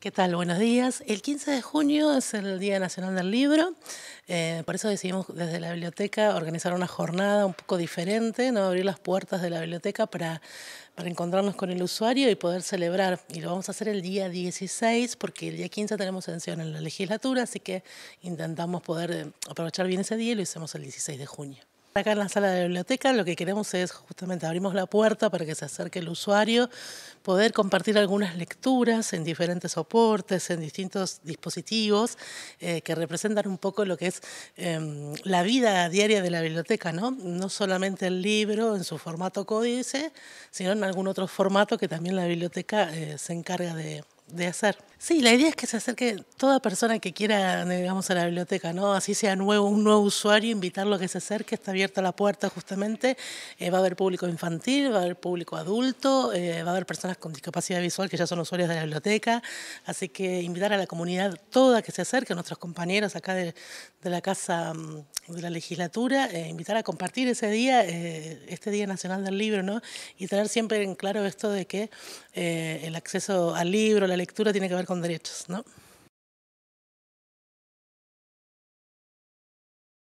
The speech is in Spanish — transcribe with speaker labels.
Speaker 1: ¿Qué tal? Buenos días. El 15 de junio es el Día Nacional del Libro, eh, por eso decidimos desde la biblioteca organizar una jornada un poco diferente, ¿no? abrir las puertas de la biblioteca para, para encontrarnos con el usuario y poder celebrar. Y lo vamos a hacer el día 16 porque el día 15 tenemos sesión en la legislatura, así que intentamos poder eh, aprovechar bien ese día y lo hicimos el 16 de junio. Acá en la sala de biblioteca lo que queremos es justamente abrimos la puerta para que se acerque el usuario, poder compartir algunas lecturas en diferentes soportes, en distintos dispositivos eh, que representan un poco lo que es em, la vida diaria de la biblioteca, ¿no? No solamente el libro en su formato códice, sino en algún otro formato que también la biblioteca eh, se encarga de hacer. Sí, la idea es que se acerque toda persona que quiera, digamos, a la biblioteca, ¿no? Así sea nuevo, un nuevo usuario, invitarlo a que se acerque, está abierta la puerta justamente, eh, va a haber público infantil, va a haber público adulto, eh, va a haber personas con discapacidad visual que ya son usuarios de la biblioteca, así que invitar a la comunidad toda que se acerque, a nuestros compañeros acá de, la Casa mm, de la Legislatura, eh, invitar a compartir ese día, este Día Nacional del Libro, ¿no? Y tener siempre en claro esto de que el acceso al libro, la lectura tiene que ver con derechos, ¿no?